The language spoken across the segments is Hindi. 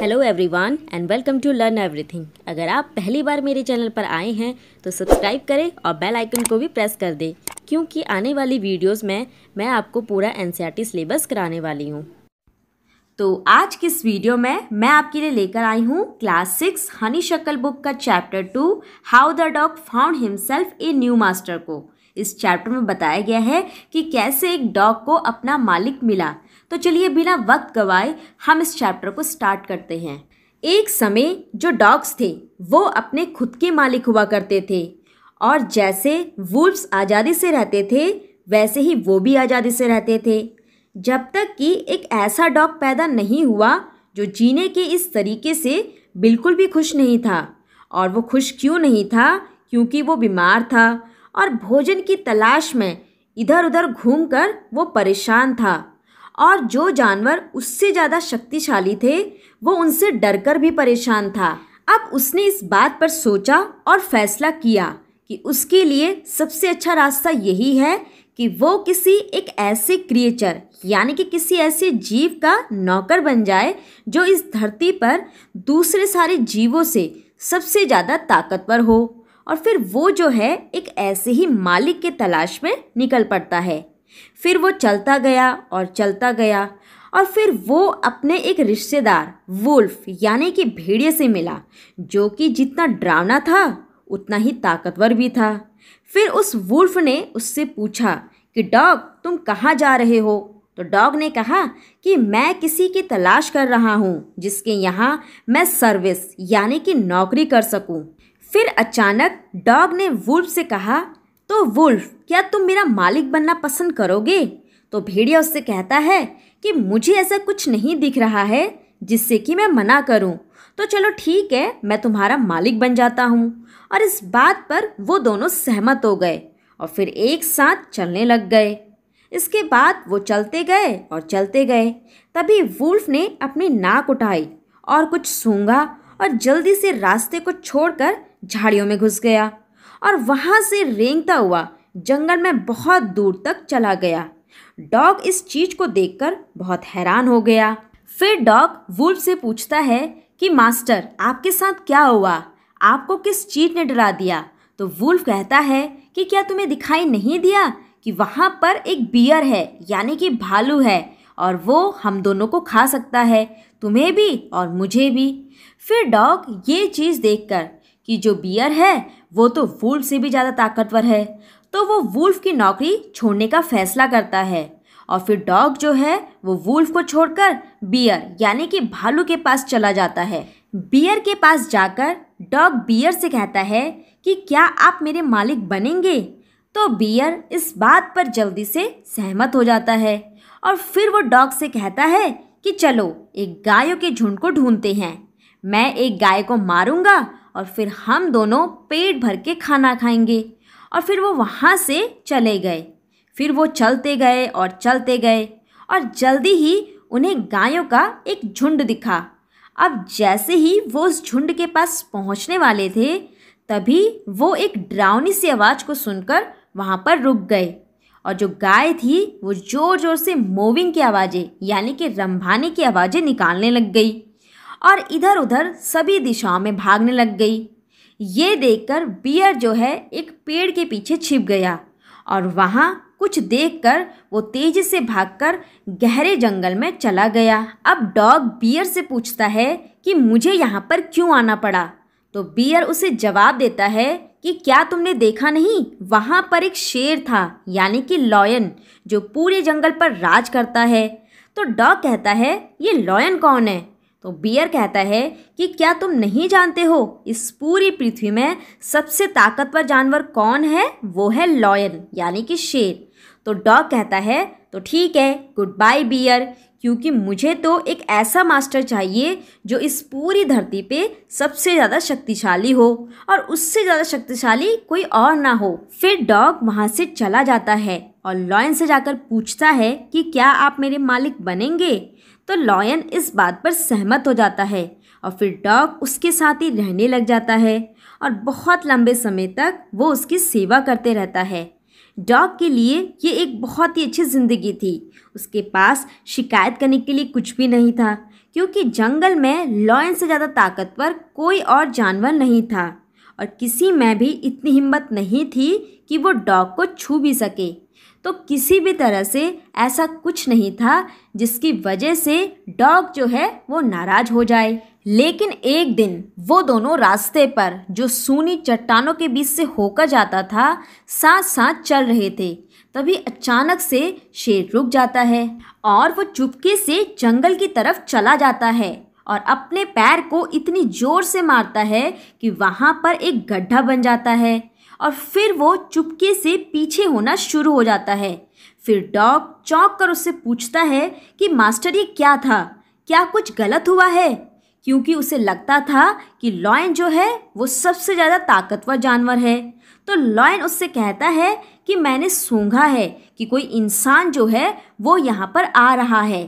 hello everyone and welcome to learn everything अगर आप पहली बार मेरे चैनल पर आए हैं तो सब्सक्राइब करें और बेल आइकन को भी प्रेस कर दें क्योंकि आने वाली वीडियोस में मैं आपको पूरा एन सिलेबस e कराने वाली हूँ तो आज की इस वीडियो में मैं आपके लिए लेकर आई हूँ class six Honey Honeysuckle book का chapter two how the dog found himself a new master को इस चैप्टर में बताया गया है कि कैसे एक डॉग को अपना मालिक मिला तो चलिए बिना वक्त गवाए हम इस चैप्टर को स्टार्ट करते हैं एक समय जो डॉग्स थे वो अपने खुद के मालिक हुआ करते थे और जैसे वुल्फ्स आज़ादी से रहते थे वैसे ही वो भी आज़ादी से रहते थे जब तक कि एक ऐसा डॉग पैदा नहीं हुआ जो जीने के इस तरीके से बिल्कुल भी खुश नहीं था और वो खुश क्यों नहीं था क्योंकि वो बीमार था और भोजन की तलाश में इधर उधर घूमकर वो परेशान था और जो जानवर उससे ज़्यादा शक्तिशाली थे वो उनसे डरकर भी परेशान था अब उसने इस बात पर सोचा और फैसला किया कि उसके लिए सबसे अच्छा रास्ता यही है कि वो किसी एक ऐसे क्रिएचर यानी कि किसी ऐसे जीव का नौकर बन जाए जो इस धरती पर दूसरे सारे जीवों से सबसे ज़्यादा ताकतवर हो और फिर वो जो है एक ऐसे ही मालिक के तलाश में निकल पड़ता है फिर वो चलता गया और चलता गया और फिर वो अपने एक रिश्तेदार वुल्फ यानी कि भेड़िए से मिला जो कि जितना डरावना था उतना ही ताकतवर भी था फिर उस वुल्फ ने उससे पूछा कि डॉग तुम कहाँ जा रहे हो तो डॉग ने कहा कि मैं किसी की तलाश कर रहा हूँ जिसके यहाँ मैं सर्विस यानी कि नौकरी कर सकूँ फिर अचानक डॉग ने वुल्फ से कहा तो वुल्फ क्या तुम मेरा मालिक बनना पसंद करोगे तो भेड़िया उससे कहता है कि मुझे ऐसा कुछ नहीं दिख रहा है जिससे कि मैं मना करूं तो चलो ठीक है मैं तुम्हारा मालिक बन जाता हूं और इस बात पर वो दोनों सहमत हो गए और फिर एक साथ चलने लग गए इसके बाद वो चलते गए और चलते गए तभी वुल्फ ने अपनी नाक उठाई और कुछ सूंघा और जल्दी से रास्ते को छोड़कर झाड़ियों में घुस गया और वहाँ से रेंगता हुआ जंगल में बहुत दूर तक चला गया डॉग इस चीज को देखकर बहुत हैरान हो गया फिर डॉग वुल्फ से पूछता है कि मास्टर आपके साथ क्या हुआ आपको किस चीज ने डरा दिया तो वुल्फ कहता है कि क्या तुम्हें दिखाई नहीं दिया कि वहाँ पर एक बियर है यानी कि भालू है और वो हम दोनों को खा सकता है तुम्हें भी और मुझे भी फिर डॉग ये चीज़ देखकर कि जो बियर है वो तो वुल्फ से भी ज़्यादा ताकतवर है तो वो वुल्फ की नौकरी छोड़ने का फैसला करता है और फिर डॉग जो है वो वुल्फ को छोड़कर बियर यानी कि भालू के पास चला जाता है बियर के पास जाकर डॉग बियर से कहता है कि क्या आप मेरे मालिक बनेंगे तो बियर इस बात पर जल्दी से सहमत हो जाता है और फिर वो डॉग से कहता है कि चलो एक गायों के झुंड को ढूंढते हैं मैं एक गाय को मारूंगा और फिर हम दोनों पेट भर के खाना खाएंगे और फिर वो वहाँ से चले गए फिर वो चलते गए और चलते गए और जल्दी ही उन्हें गायों का एक झुंड दिखा अब जैसे ही वो उस झुंड के पास पहुँचने वाले थे तभी वो एक ड्राउनी सी आवाज़ को सुनकर वहाँ पर रुक गए और जो गाय थी वो ज़ोर ज़ोर से मूविंग की आवाज़ें यानी कि रंभाने की आवाज़ें निकालने लग गई और इधर उधर सभी दिशाओं में भागने लग गई ये देखकर बियर जो है एक पेड़ के पीछे छिप गया और वहाँ कुछ देखकर वो तेज़ी से भागकर गहरे जंगल में चला गया अब डॉग बियर से पूछता है कि मुझे यहाँ पर क्यों आना पड़ा तो बियर उसे जवाब देता है कि क्या तुमने देखा नहीं वहाँ पर एक शेर था यानी कि लॉयन जो पूरे जंगल पर राज करता है तो डॉग कहता है ये लॉयन कौन है तो बियर कहता है कि क्या तुम नहीं जानते हो इस पूरी पृथ्वी में सबसे ताकतवर जानवर कौन है वो है लॉयन यानी कि शेर तो डॉग कहता है तो ठीक है गुड बाय बियर क्योंकि मुझे तो एक ऐसा मास्टर चाहिए जो इस पूरी धरती पे सबसे ज़्यादा शक्तिशाली हो और उससे ज़्यादा शक्तिशाली कोई और ना हो फिर डॉग वहाँ से चला जाता है और लॉयन से जाकर पूछता है कि क्या आप मेरे मालिक बनेंगे तो लॉयन इस बात पर सहमत हो जाता है और फिर डॉग उसके साथ ही रहने लग जाता है और बहुत लंबे समय तक वो उसकी सेवा करते रहता है डॉग के लिए ये एक बहुत ही अच्छी ज़िंदगी थी उसके पास शिकायत करने के लिए कुछ भी नहीं था क्योंकि जंगल में लॉयन से ज़्यादा ताकतवर कोई और जानवर नहीं था और किसी में भी इतनी हिम्मत नहीं थी कि वो डॉग को छू भी सके तो किसी भी तरह से ऐसा कुछ नहीं था जिसकी वजह से डॉग जो है वो नाराज़ हो जाए लेकिन एक दिन वो दोनों रास्ते पर जो सूनी चट्टानों के बीच से होकर जाता था साथ साथ चल रहे थे तभी अचानक से शेर रुक जाता है और वो चुपके से जंगल की तरफ चला जाता है और अपने पैर को इतनी जोर से मारता है कि वहाँ पर एक गड्ढा बन जाता है और फिर वो चुपके से पीछे होना शुरू हो जाता है फिर डॉग चौंक कर उससे पूछता है कि मास्टर ये क्या था क्या कुछ गलत हुआ है क्योंकि उसे लगता था कि लॉयन जो है वो सबसे ज़्यादा ताकतवर जानवर है तो लॉयन उससे कहता है कि मैंने सूंघा है कि कोई इंसान जो है वो यहाँ पर आ रहा है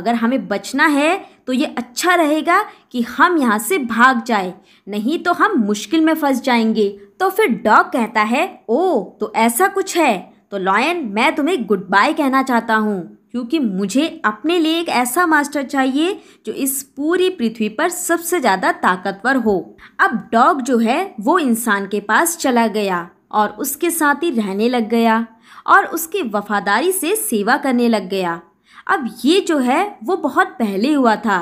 अगर हमें बचना है तो ये अच्छा रहेगा कि हम यहाँ से भाग जाए नहीं तो हम मुश्किल में फंस जाएंगे तो फिर डॉग कहता है ओ तो ऐसा कुछ है तो लॉयन मैं तुम्हें गुड बाय कहना चाहता हूँ क्योंकि मुझे अपने लिए एक ऐसा मास्टर चाहिए जो इस पूरी पृथ्वी पर सबसे ज़्यादा ताकतवर हो अब डॉग जो है वो इंसान के पास चला गया और उसके साथ ही रहने लग गया और उसकी वफादारी से सेवा करने लग गया अब ये जो है वो बहुत पहले हुआ था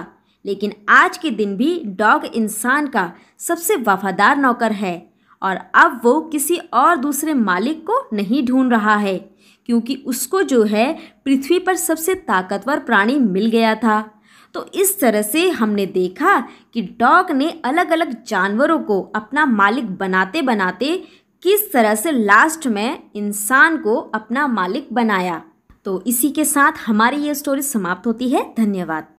लेकिन आज के दिन भी डॉग इंसान का सबसे वफादार नौकर है और अब वो किसी और दूसरे मालिक को नहीं ढूंढ रहा है क्योंकि उसको जो है पृथ्वी पर सबसे ताकतवर प्राणी मिल गया था तो इस तरह से हमने देखा कि डॉग ने अलग अलग जानवरों को अपना मालिक बनाते बनाते किस तरह से लास्ट में इंसान को अपना मालिक बनाया तो इसी के साथ हमारी ये स्टोरी समाप्त होती है धन्यवाद